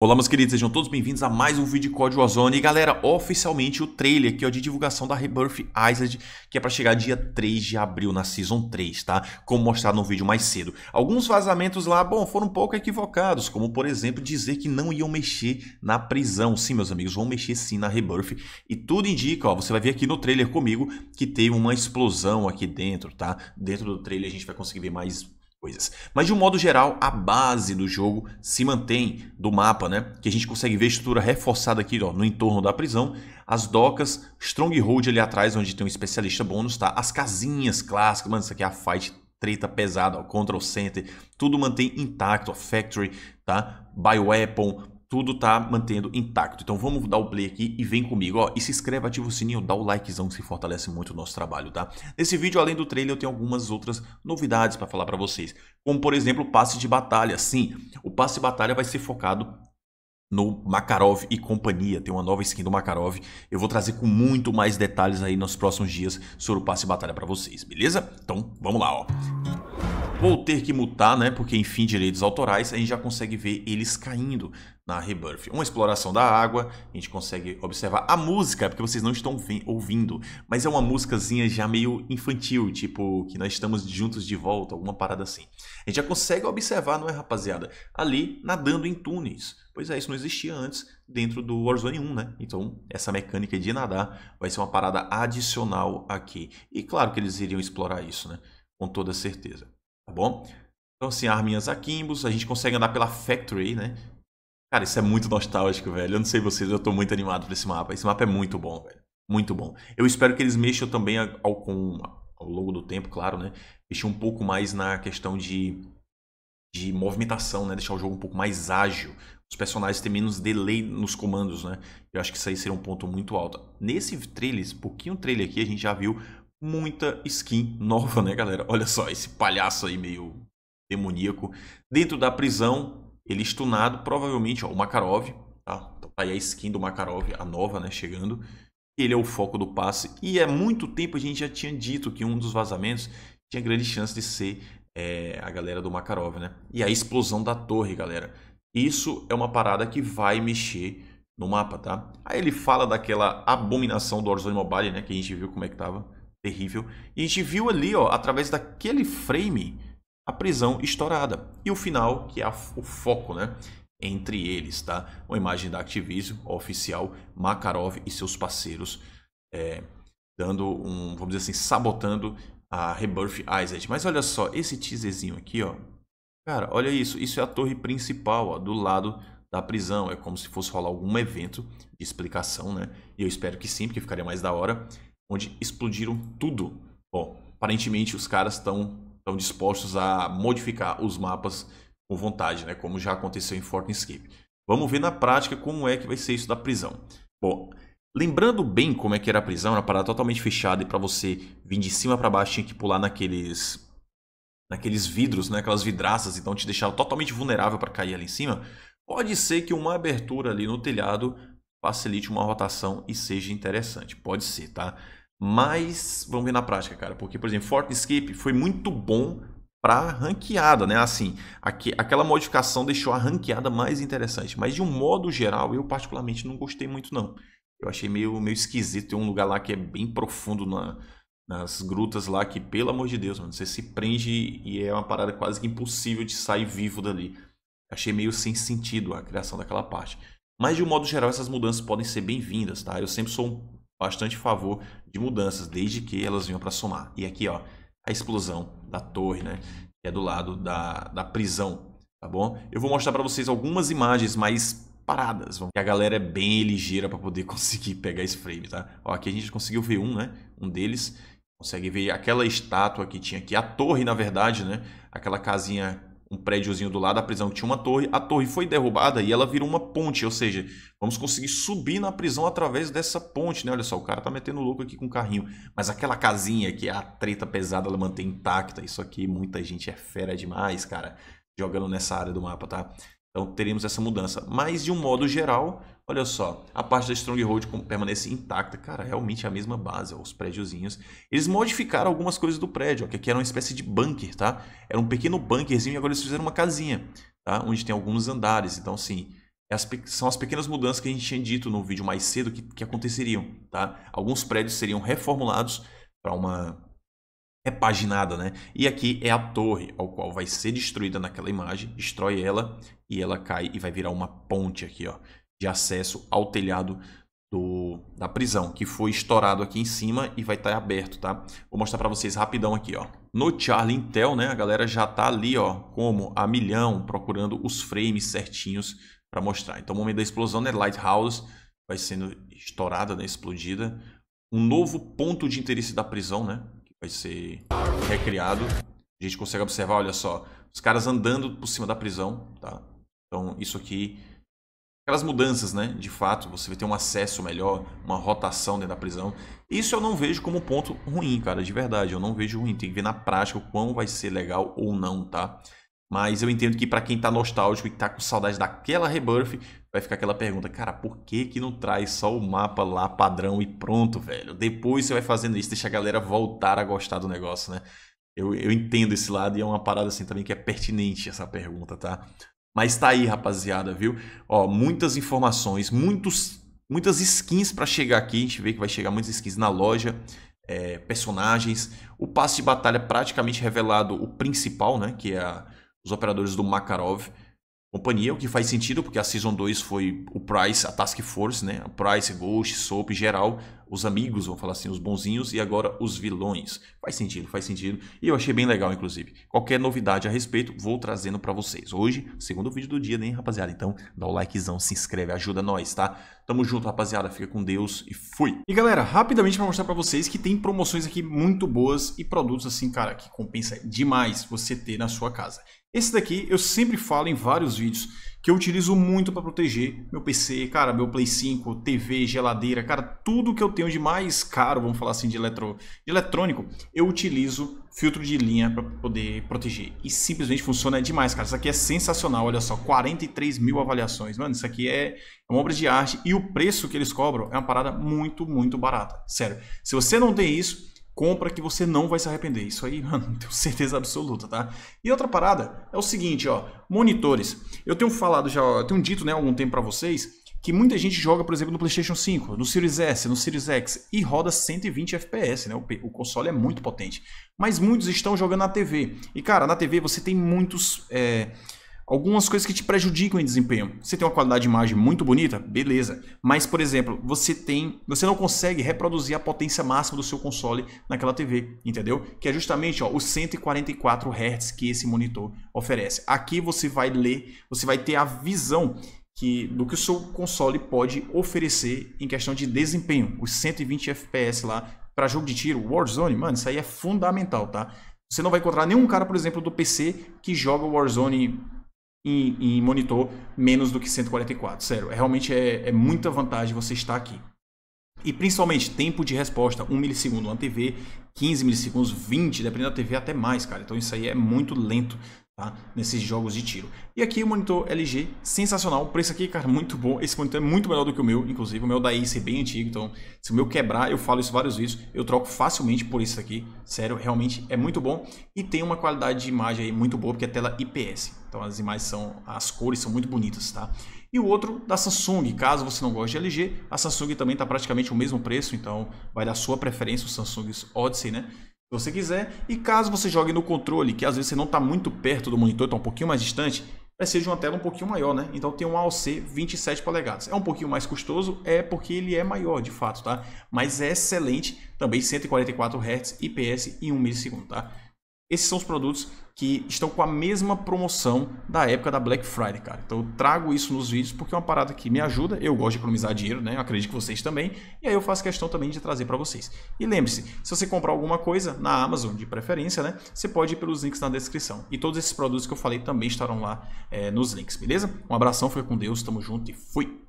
Olá meus queridos, sejam todos bem-vindos a mais um vídeo de Código Ozone. E galera, oficialmente o trailer aqui ó, de divulgação da Rebirth Island, que é para chegar dia 3 de abril na Season 3, tá? Como mostrado no vídeo mais cedo. Alguns vazamentos lá, bom, foram um pouco equivocados, como por exemplo dizer que não iam mexer na prisão. Sim, meus amigos, vão mexer sim na Rebirth. E tudo indica, ó, você vai ver aqui no trailer comigo que teve uma explosão aqui dentro, tá? Dentro do trailer a gente vai conseguir ver mais coisas. Mas de um modo geral, a base do jogo se mantém do mapa, né? Que a gente consegue ver a estrutura reforçada aqui, ó, no entorno da prisão, as docas, Stronghold ali atrás, onde tem um especialista bônus, tá? As casinhas clássicas, mano, isso aqui é a fight treta pesada, ó, Control Center, tudo mantém intacto, Factory, tá? Bioweapon, tudo tá mantendo intacto. Então vamos dar o play aqui e vem comigo, ó. E se inscreve, ativa o sininho, dá o likezão, se fortalece muito o nosso trabalho, tá? Nesse vídeo, além do trailer, eu tenho algumas outras novidades para falar para vocês. Como, por exemplo, o passe de batalha. Sim, o passe de batalha vai ser focado no Makarov e companhia, tem uma nova skin do Makarov. Eu vou trazer com muito mais detalhes aí nos próximos dias sobre o passe de batalha para vocês, beleza? Então, vamos lá, ó. Vou ter que mutar, né, porque enfim, direitos autorais, a gente já consegue ver eles caindo na Rebirth. Uma exploração da água, a gente consegue observar a música, porque vocês não estão ouvindo, mas é uma músicazinha já meio infantil, tipo que nós estamos juntos de volta, alguma parada assim. A gente já consegue observar, não é, rapaziada? Ali nadando em túneis. Pois é, isso não existia antes dentro do Warzone 1, né? Então, essa mecânica de nadar vai ser uma parada adicional aqui. E claro que eles iriam explorar isso, né? Com toda certeza, tá bom? Então, assim, arminhas aquimbos, a gente consegue andar pela Factory, né? Cara, isso é muito nostálgico, velho. Eu não sei vocês, eu tô muito animado pra esse mapa. Esse mapa é muito bom, velho. Muito bom. Eu espero que eles mexam também ao, com, ao longo do tempo, claro, né? Mexam um pouco mais na questão de, de movimentação, né? Deixar o jogo um pouco mais ágil. Os personagens terem menos delay nos comandos, né? Eu acho que isso aí seria um ponto muito alto. Nesse trailer, esse pouquinho trailer aqui, a gente já viu muita skin nova, né, galera? Olha só, esse palhaço aí meio demoníaco. Dentro da prisão, ele é stunado, provavelmente, ó, o Makarov, tá? Então, tá aí a skin do Makarov, a nova, né, chegando. Ele é o foco do passe. E há muito tempo a gente já tinha dito que um dos vazamentos tinha grande chance de ser é, a galera do Makarov, né? E a explosão da torre, galera. Isso é uma parada que vai mexer no mapa, tá? Aí ele fala daquela abominação do Warzone Mobile, né? Que a gente viu como é que tava. Terrível. E a gente viu ali, ó, através daquele frame a prisão estourada. E o final, que é o foco, né? Entre eles, tá? Uma imagem da Activision, oficial, Makarov e seus parceiros, é, dando um, vamos dizer assim, sabotando a Rebirth Isaac. Mas olha só, esse teaserzinho aqui, ó. Cara, olha isso. Isso é a torre principal, ó, do lado da prisão. É como se fosse rolar algum evento de explicação, né? E eu espero que sim, porque ficaria mais da hora. Onde explodiram tudo. Bom, aparentemente os caras estão estão dispostos a modificar os mapas com vontade, né? como já aconteceu em Fortnite. Vamos ver na prática como é que vai ser isso da prisão. Bom, lembrando bem como é que era a prisão, era uma parada totalmente fechada e para você vir de cima para baixo tinha que pular naqueles naqueles vidros, né? aquelas vidraças, então te deixava totalmente vulnerável para cair ali em cima. Pode ser que uma abertura ali no telhado facilite uma rotação e seja interessante. Pode ser, tá? Mas vamos ver na prática, cara. Porque, por exemplo, Escape foi muito bom para ranqueada, né? Assim, aqu aquela modificação deixou a ranqueada mais interessante. Mas de um modo geral, eu particularmente não gostei muito, não. Eu achei meio, meio esquisito. Tem um lugar lá que é bem profundo na, nas grutas lá que, pelo amor de Deus, mano, você se prende e é uma parada quase que impossível de sair vivo dali. Achei meio sem sentido a criação daquela parte. Mas de um modo geral, essas mudanças podem ser bem-vindas, tá? Eu sempre sou um bastante favor de mudanças, desde que elas venham para somar. E aqui, ó, a explosão da torre, né? Que é do lado da, da prisão, tá bom? Eu vou mostrar para vocês algumas imagens mais paradas, vamos. Que a galera é bem ligeira para poder conseguir pegar esse frame, tá? Ó, aqui a gente conseguiu ver um, né? Um deles. Consegue ver aquela estátua que tinha aqui, a torre, na verdade, né? Aquela casinha um prédiozinho do lado da prisão que tinha uma torre. A torre foi derrubada e ela virou uma ponte, ou seja, vamos conseguir subir na prisão através dessa ponte, né? Olha só, o cara tá metendo louco aqui com o carrinho, mas aquela casinha que é a treta pesada, ela mantém intacta. Isso aqui muita gente é fera demais, cara, jogando nessa área do mapa, tá? Então teremos essa mudança. Mas de um modo geral, Olha só, a parte da Stronghold permanece intacta, cara, realmente é a mesma base, ó, os prédiozinhos. Eles modificaram algumas coisas do prédio, ó, que aqui era uma espécie de bunker, tá? Era um pequeno bunkerzinho e agora eles fizeram uma casinha, tá? Onde tem alguns andares, então assim, é são as pequenas mudanças que a gente tinha dito no vídeo mais cedo que, que aconteceriam, tá? Alguns prédios seriam reformulados para uma repaginada, né? E aqui é a torre, ao qual vai ser destruída naquela imagem, destrói ela e ela cai e vai virar uma ponte aqui, ó de acesso ao telhado do, da prisão, que foi estourado aqui em cima e vai estar tá aberto, tá? Vou mostrar para vocês rapidão aqui, ó. No Charlie Intel, né, a galera já tá ali, ó, como a milhão, procurando os frames certinhos para mostrar. Então, o momento da explosão, né, Lighthouse vai sendo estourada, né, explodida. Um novo ponto de interesse da prisão, né, que vai ser recriado. A gente consegue observar, olha só, os caras andando por cima da prisão, tá? Então, isso aqui aquelas mudanças, né? De fato, você vai ter um acesso melhor, uma rotação dentro da prisão. Isso eu não vejo como ponto ruim, cara, de verdade. Eu não vejo ruim. Tem que ver na prática o quão vai ser legal ou não, tá? Mas eu entendo que para quem tá nostálgico e tá com saudade daquela rebirth, vai ficar aquela pergunta, cara, por que que não traz só o mapa lá padrão e pronto, velho? Depois você vai fazendo isso, deixa a galera voltar a gostar do negócio, né? Eu, eu entendo esse lado e é uma parada assim também que é pertinente essa pergunta, tá? Mas tá aí, rapaziada, viu? Ó, muitas informações, muitos, muitas skins para chegar aqui. A gente vê que vai chegar muitas skins na loja, é, personagens. O passe de batalha é praticamente revelado o principal, né? Que é a, os operadores do Makarov companhia, é o que faz sentido, porque a Season 2 foi o Price, a Task Force, né? Price, Ghost, Soap, geral os amigos, vão falar assim, os bonzinhos e agora os vilões. Faz sentido, faz sentido. E eu achei bem legal, inclusive. Qualquer novidade a respeito, vou trazendo para vocês. Hoje, segundo vídeo do dia, né, rapaziada? Então, dá o likezão, se inscreve, ajuda nós, tá? Tamo junto, rapaziada. Fica com Deus e fui. E galera, rapidamente para mostrar para vocês que tem promoções aqui muito boas e produtos assim, cara, que compensa demais você ter na sua casa. Esse daqui eu sempre falo em vários vídeos que eu utilizo muito para proteger meu PC, cara, meu Play 5, TV, geladeira, cara, tudo que eu tenho de mais caro, vamos falar assim, de, eletro, de eletrônico, eu utilizo filtro de linha para poder proteger. E simplesmente funciona demais, cara. Isso aqui é sensacional, olha só, 43 mil avaliações. Mano, isso aqui é uma obra de arte e o preço que eles cobram é uma parada muito, muito barata. Sério, se você não tem isso, compra que você não vai se arrepender. Isso aí, mano, tenho certeza absoluta, tá? E outra parada é o seguinte, ó, monitores. Eu tenho falado já, eu tenho dito, né, há algum tempo para vocês, que muita gente joga, por exemplo, no PlayStation 5, no Series S, no Series X e roda 120 FPS, né? O, o console é muito potente. Mas muitos estão jogando na TV. E cara, na TV você tem muitos é, algumas coisas que te prejudicam em desempenho. Você tem uma qualidade de imagem muito bonita, beleza. Mas, por exemplo, você tem, você não consegue reproduzir a potência máxima do seu console naquela TV, entendeu? Que é justamente ó, os 144 Hz que esse monitor oferece. Aqui você vai ler, você vai ter a visão que, do que o seu console pode oferecer em questão de desempenho. Os 120 FPS lá para jogo de tiro, Warzone, mano, isso aí é fundamental, tá? Você não vai encontrar nenhum cara, por exemplo, do PC que joga Warzone em, em monitor menos do que 144. Sério, é, realmente é, é muita vantagem você estar aqui. E principalmente tempo de resposta, 1 milissegundo, na TV, 15 milissegundos, 20, dependendo da TV até mais, cara. Então isso aí é muito lento Tá? nesses jogos de tiro. E aqui o monitor LG, sensacional, o preço aqui, cara, muito bom, esse monitor é muito melhor do que o meu, inclusive o meu é da Acer é bem antigo, então se o meu quebrar, eu falo isso vários vezes eu troco facilmente por esse aqui, sério, realmente é muito bom e tem uma qualidade de imagem aí muito boa, porque é tela IPS, então as imagens são, as cores são muito bonitas, tá? E o outro da Samsung, caso você não goste de LG, a Samsung também está praticamente o mesmo preço, então vai da sua preferência, o Samsung Odyssey, né? se você quiser. E caso você jogue no controle, que às vezes você não está muito perto do monitor, está um pouquinho mais distante, ser de uma tela um pouquinho maior, né? Então tem um AOC 27 polegadas. É um pouquinho mais custoso, é porque ele é maior de fato, tá? Mas é excelente, também 144 Hz, IPS em 1 milissegundo, tá? Esses são os produtos que estão com a mesma promoção da época da Black Friday, cara. Então eu trago isso nos vídeos porque é uma parada que me ajuda. Eu gosto de economizar dinheiro, né? Eu acredito que vocês também. E aí eu faço questão também de trazer para vocês. E lembre-se, se você comprar alguma coisa na Amazon, de preferência, né? Você pode ir pelos links na descrição. E todos esses produtos que eu falei também estarão lá é, nos links, beleza? Um abração, foi com Deus, tamo junto e fui!